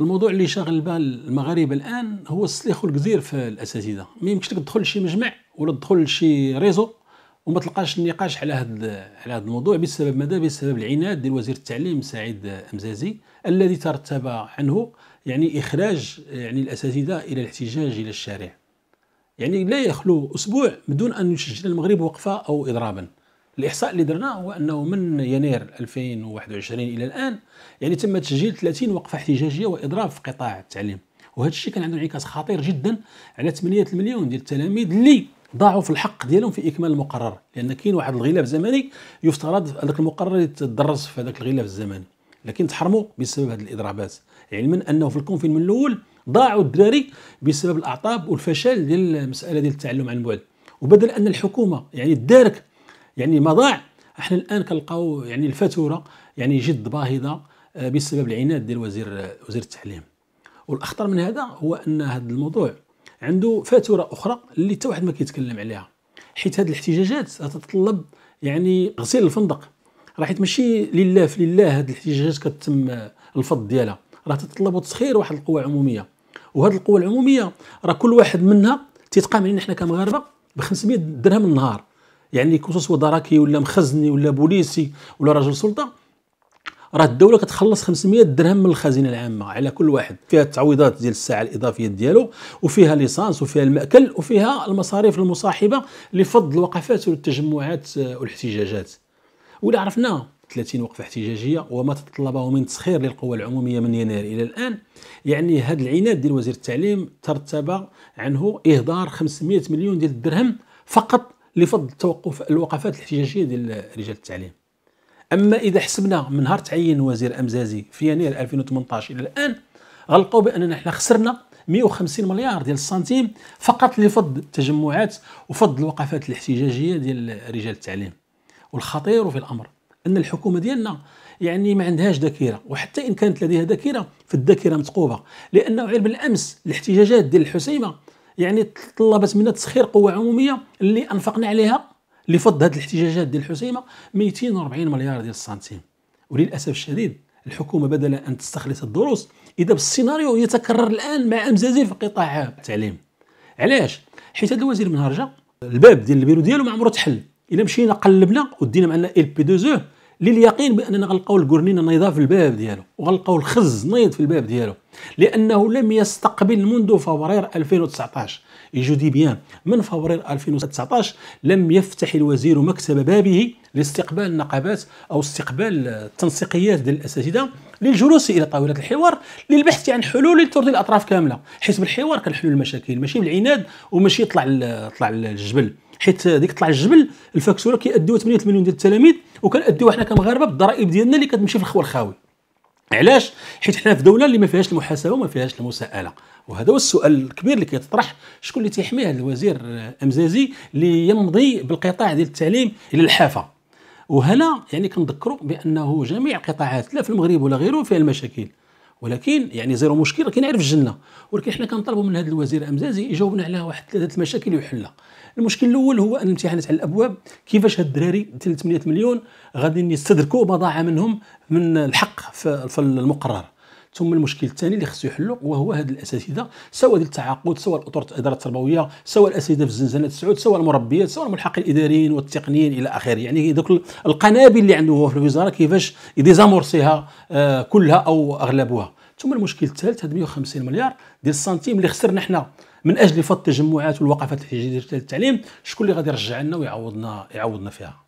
الموضوع اللي شاغل بال المغاربه الان هو السليخ والكزير في الاساتذه ما يمكنش لك تدخل لشي مجمع ولا تدخل لشي ريزو وما تلقاش النقاش على هذا على هذا الموضوع بسبب ماذا بسبب العناد ديال وزير التعليم سعيد امزازي الذي ترتب عنه يعني اخراج يعني الاساتذه الى الاحتجاج الى الشارع يعني لا يخلو اسبوع بدون ان يسجل المغرب وقفه او اضرابا الاحصاء اللي درناه هو انه من يناير 2021 الى الان يعني تم تسجيل 30 وقفه احتجاجيه واضراب في قطاع التعليم وهذا الشيء كان عنده انعكاس خطير جدا على 8 مليون ديال التلاميذ اللي ضاعوا في الحق ديالهم في اكمال المقرر لان كاين واحد الغلاف زمني يفترض هذاك المقرر يتدرس في هذاك الغلاف الزمني لكن تحرموا بسبب هذه الاضرابات علما يعني انه في من الاول ضاعوا الدراري بسبب الاعطاب والفشل ديال المساله ديال التعلم عن بعد وبدل ان الحكومه يعني الدارك يعني ما ضاع احنا الان كنلقاو يعني الفاتوره يعني جد باهظه آه، بسبب العناد ديال وزير آه، وزير التعليم والاخطر من هذا هو ان هذا الموضوع عنده فاتوره اخرى اللي حتى واحد ما كيتكلم عليها حيت هذه الاحتجاجات تتطلب يعني غسيل الفندق راه حيت ماشي لله في لله هذه الاحتجاجات كتم آه، الفض ديالها راه تتطلب تسخير واحد القوى عموميه وهذه القوى العموميه راه كل واحد منها تيتقام علينا حنا كمغاربه ب 500 درهم النهار يعني كوسوس ودراكي ولا مخزني ولا بوليسي ولا رجل سلطه راه الدوله كتخلص 500 درهم من الخزينه العامه على كل واحد فيها التعويضات ديال الساعه الاضافيه ديالو وفيها ليسانس وفيها الماكل وفيها المصاريف المصاحبه لفض الوقفات والتجمعات والاحتجاجات ولا عرفنا 30 وقفه احتجاجيه وما تطلبه من تسخير للقوى العموميه من يناير الى الان يعني هذا العناد ديال وزير التعليم ترتب عنه اهدار 500 مليون ديال الدرهم فقط لفضل توقف الوقفات الاحتجاجيه ديال رجال التعليم اما اذا حسبنا من نهار تعيين وزير امزازي في يناير 2018 الى الان غلقوا باننا إحنا خسرنا 150 مليار ديال السنتيم فقط لفض التجمعات وفض الوقفات الاحتجاجيه ديال رجال التعليم والخطير في الامر ان الحكومه ديالنا يعني ما عندهاش ذاكره وحتى ان كانت لديها ذاكره فالذاكره مثقوبه لانه غير بالامس الاحتجاجات ديال الحسيمه يعني طلبت منا تسخير قوه عموميه اللي انفقنا عليها لفض هذه الاحتجاجات ديال الحسيمه 240 مليار ديال السنتيم وللاسف الشديد الحكومه بدل ان تستخلص الدروس اذا بالسيناريو يتكرر الان مع امزازين في قطاع التعليم علاش حيت هذا الوزير من هرجه الباب ديال البيرو ديالو ما عمره تحل الا مشينا قلبنا ودينا معنا ال بي 2 لليقين باننا غنلقاو القرنينه نايضه في الباب ديالو وغنلقاو الخز نايض في الباب ديالو لانه لم يستقبل منذ فبراير 2019 يجودي بيان من فبراير 2019 لم يفتح الوزير مكتب بابه لاستقبال النقابات او استقبال التنسيقيات ديال الاساتذه للجلوس الى طاوله الحوار للبحث عن حلول لترضي الاطراف كامله حيث بالحوار كنحلوا المشاكل ماشي بالعناد وماشي طلع طلع الجبل حيت ديك طلع الجبل الفاكتوره كيأديو 88 ديال التلاميذ وكنأديو حنا كمغاربه بالضرائب ديالنا اللي كتمشي في الخوى الخاوي علاش حيت حنا في دوله اللي ما فيهاش المحاسبه وما فيهاش المساءله وهذا هو السؤال الكبير اللي كيطرح شكون اللي تيحميه الوزير امزازي اللي يمضي بالقطاع ديال التعليم الى الحافه وهنا يعني كنذكروا بانه جميع القطاعات لا في المغرب ولا غيره فيها المشاكل ولكن يعني زيرو مشكل كنعرف الجنه ولكن حنا كنطلبوا من هذا الوزير امزازي يجاوبنا على واحد ثلاثه المشاكل ويحلها المشكل الاول هو ان الامتحانات على الابواب كيفاش هاد الدراري 3 مليون غادي يستدركوا بضاعه منهم من الحق في المقرر ثم المشكل الثاني اللي خصو يحلو وهو هاد الاساتذه سواء ديال التعاقد سواء الاطر الاداره التربويه سواء الاساتذه في الزنزانه السعود سواء المربيات سواء الملحقين الاداريين والتقنيين الى اخره يعني دوك القنابل اللي عنده في الوزاره كيفاش يديزامورسيها آه، كلها او اغلبها ثم المشكل الثالث هاد 150 مليار ديال السنتيم اللي خسرنا حنا من اجل فض التجمعات والوقفات التجاريه التعليم شكون اللي غادي يرجع لنا ويعوضنا يعوضنا فيها